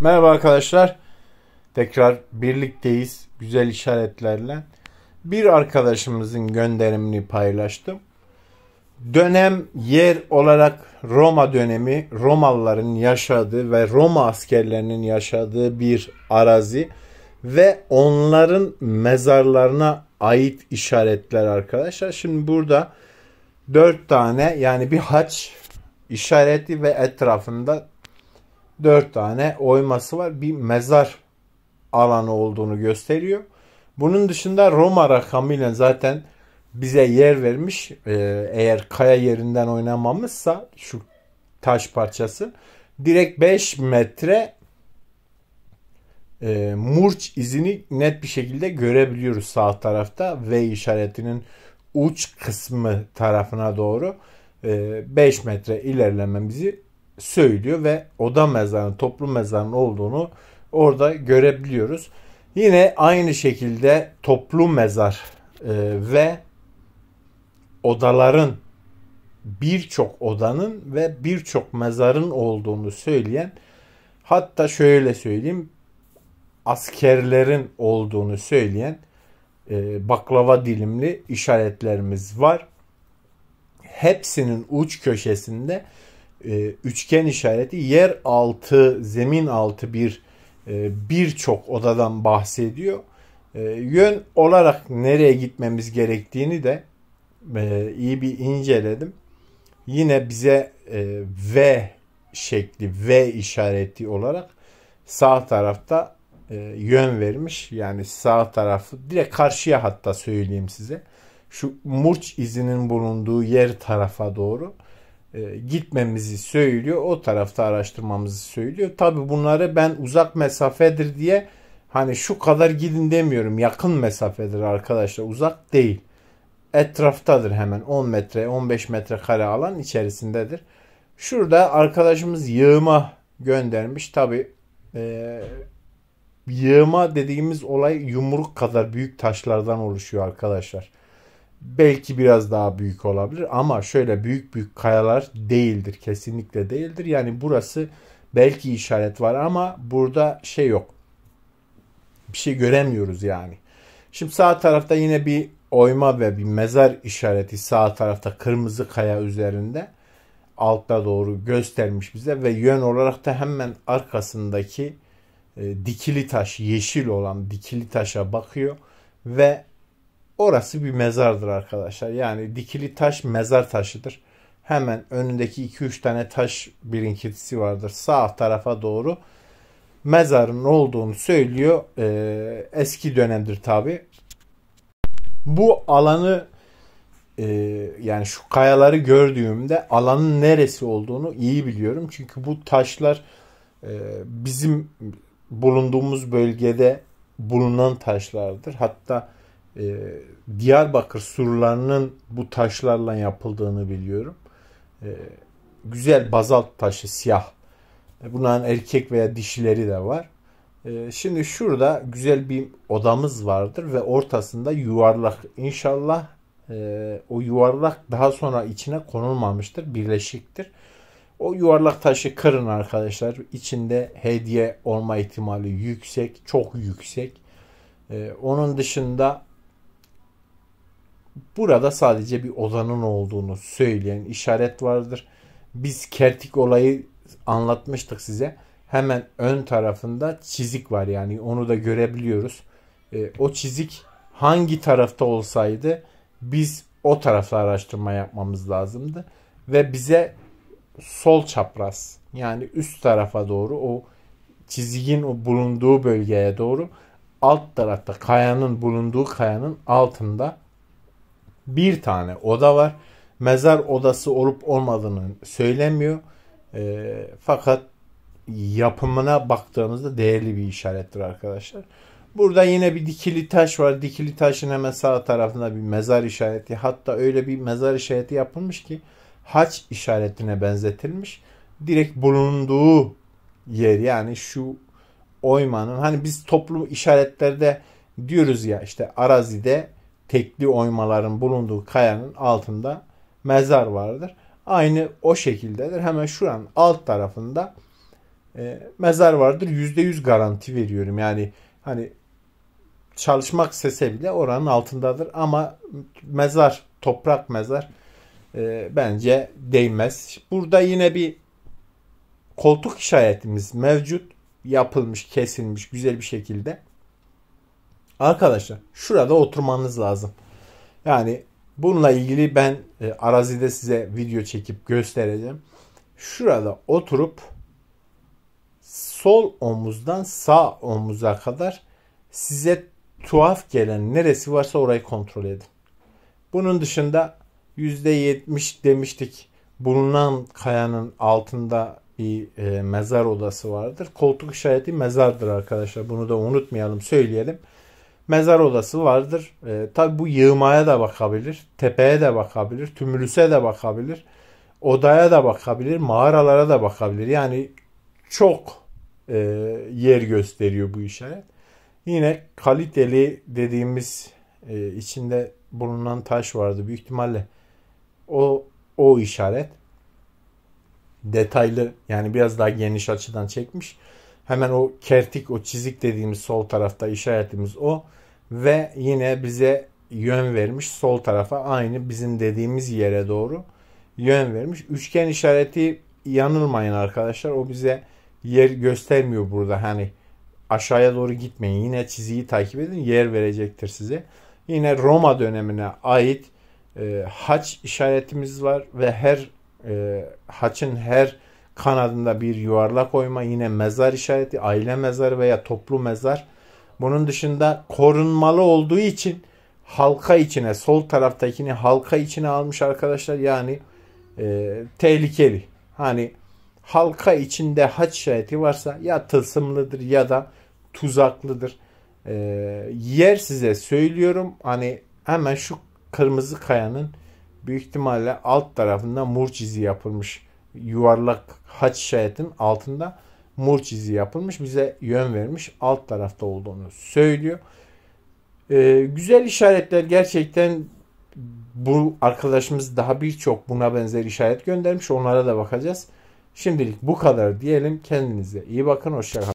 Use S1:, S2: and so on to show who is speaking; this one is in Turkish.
S1: Merhaba arkadaşlar. Tekrar birlikteyiz güzel işaretlerle. Bir arkadaşımızın gönderimini paylaştım. Dönem yer olarak Roma dönemi, Romalıların yaşadığı ve Roma askerlerinin yaşadığı bir arazi ve onların mezarlarına ait işaretler arkadaşlar. Şimdi burada dört tane yani bir haç işareti ve etrafında 4 tane oyması var. Bir mezar alanı olduğunu gösteriyor. Bunun dışında Roma rakamıyla zaten bize yer vermiş. Ee, eğer kaya yerinden oynamamışsa şu taş parçası direkt 5 metre e, murç izini net bir şekilde görebiliyoruz sağ tarafta V işaretinin uç kısmı tarafına doğru e, metre ilerlememizi söylüyor ve oda mezarının, toplum mezarının olduğunu orada görebiliyoruz. Yine aynı şekilde toplum mezar e, ve odaların birçok odanın ve birçok mezarın olduğunu söyleyen hatta şöyle söyleyeyim askerlerin olduğunu söyleyen e, baklava dilimli işaretlerimiz var. Hepsinin uç köşesinde e, üçgen işareti yer altı, zemin altı bir e, birçok odadan bahsediyor. E, yön olarak nereye gitmemiz gerektiğini de iyi bir inceledim. Yine bize V şekli, V işareti olarak sağ tarafta yön vermiş. Yani sağ tarafı direkt karşıya hatta söyleyeyim size. Şu murç izinin bulunduğu yer tarafa doğru e, gitmemizi söylüyor. O tarafta araştırmamızı söylüyor. Tabi bunları ben uzak mesafedir diye hani şu kadar gidin demiyorum. Yakın mesafedir arkadaşlar. Uzak değil. Etraftadır hemen 10 metre 15 metre kare alan içerisindedir. Şurada arkadaşımız yığıma göndermiş. Tabi e, yığıma dediğimiz olay yumruk kadar büyük taşlardan oluşuyor arkadaşlar belki biraz daha büyük olabilir ama şöyle büyük büyük kayalar değildir kesinlikle değildir. Yani burası belki işaret var ama burada şey yok. Bir şey göremiyoruz yani. Şimdi sağ tarafta yine bir oyma ve bir mezar işareti sağ tarafta kırmızı kaya üzerinde altta doğru göstermiş bize ve yön olarak da hemen arkasındaki e, dikili taş yeşil olan dikili taşa bakıyor ve Orası bir mezardır arkadaşlar. Yani dikili taş mezar taşıdır. Hemen önündeki 2-3 tane taş birinkisi vardır. Sağ tarafa doğru mezarın olduğunu söylüyor. Ee, eski dönemdir tabi. Bu alanı e, yani şu kayaları gördüğümde alanın neresi olduğunu iyi biliyorum. Çünkü bu taşlar e, bizim bulunduğumuz bölgede bulunan taşlardır. Hatta e, Diyarbakır surlarının bu taşlarla yapıldığını biliyorum. E, güzel bazalt taşı siyah. E, bunların erkek veya dişileri de var. E, şimdi şurada güzel bir odamız vardır ve ortasında yuvarlak. inşallah e, o yuvarlak daha sonra içine konulmamıştır, birleşiktir. O yuvarlak taşı kırın arkadaşlar. İçinde hediye olma ihtimali yüksek, çok yüksek. Ee, onun dışında Burada sadece bir odanın olduğunu söyleyen işaret vardır. Biz kertik olayı anlatmıştık size. Hemen ön tarafında çizik var yani onu da görebiliyoruz. E, o çizik hangi tarafta olsaydı biz o tarafta araştırma yapmamız lazımdı. Ve bize sol çapraz yani üst tarafa doğru o çizgin o bulunduğu bölgeye doğru alt tarafta kayanın bulunduğu kayanın altında bir tane oda var. Mezar odası olup olmadığını söylemiyor. E, fakat yapımına baktığımızda değerli bir işarettir arkadaşlar. Burada yine bir dikili taş var. Dikili taşın hemen sağ tarafında bir mezar işareti. Hatta öyle bir mezar işareti yapılmış ki haç işaretine benzetilmiş. Direkt bulunduğu yer yani şu oymanın hani biz toplu işaretlerde diyoruz ya işte arazide tekli oymaların bulunduğu kayanın altında mezar vardır. Aynı o şekildedir. Hemen şuranın alt tarafında e, mezar vardır. %100 garanti veriyorum. Yani hani çalışmak sese bile oranın altındadır. Ama mezar, toprak mezar e, bence değmez. Burada yine bir koltuk işaretimiz mevcut. Yapılmış, kesilmiş güzel bir şekilde. Arkadaşlar şurada oturmanız lazım. Yani bununla ilgili ben e, arazide size video çekip göstereceğim. Şurada oturup sol omuzdan sağ omuza kadar size tuhaf gelen neresi varsa orayı kontrol edin. Bunun dışında %70 demiştik bulunan kayanın altında bir e, mezar odası vardır. Koltuk işareti mezardır arkadaşlar. Bunu da unutmayalım söyleyelim mezar odası vardır. E, tabi bu yığmaya da bakabilir, tepeye de bakabilir, tümülüse de bakabilir, odaya da bakabilir, mağaralara da bakabilir. Yani çok e, yer gösteriyor bu işaret. Yine kaliteli dediğimiz e, içinde bulunan taş vardı. Büyük ihtimalle o o işaret detaylı yani biraz daha geniş açıdan çekmiş. Hemen o kertik, o çizik dediğimiz sol tarafta işaretimiz o. Ve yine bize yön vermiş sol tarafa aynı bizim dediğimiz yere doğru yön vermiş. Üçgen işareti yanılmayın arkadaşlar. O bize yer göstermiyor burada. Hani aşağıya doğru gitmeyin. Yine çiziyi takip edin. Yer verecektir size. Yine Roma dönemine ait e, haç işaretimiz var ve her e, haçın her Kanadında bir yuvarlak oyma yine mezar işareti, aile mezarı veya toplu mezar. Bunun dışında korunmalı olduğu için halka içine, sol taraftakini halka içine almış arkadaşlar. Yani e, tehlikeli. Hani halka içinde haç işareti varsa ya tılsımlıdır ya da tuzaklıdır. E, yer size söylüyorum. Hani hemen şu kırmızı kayanın büyük ihtimalle alt tarafında murcizi yapılmış yuvarlak haç şayetin altında mur çizi yapılmış. Bize yön vermiş. Alt tarafta olduğunu söylüyor. Ee, güzel işaretler gerçekten bu arkadaşımız daha birçok buna benzer işaret göndermiş. Onlara da bakacağız. Şimdilik bu kadar diyelim. Kendinize iyi bakın. Hoşçakalın.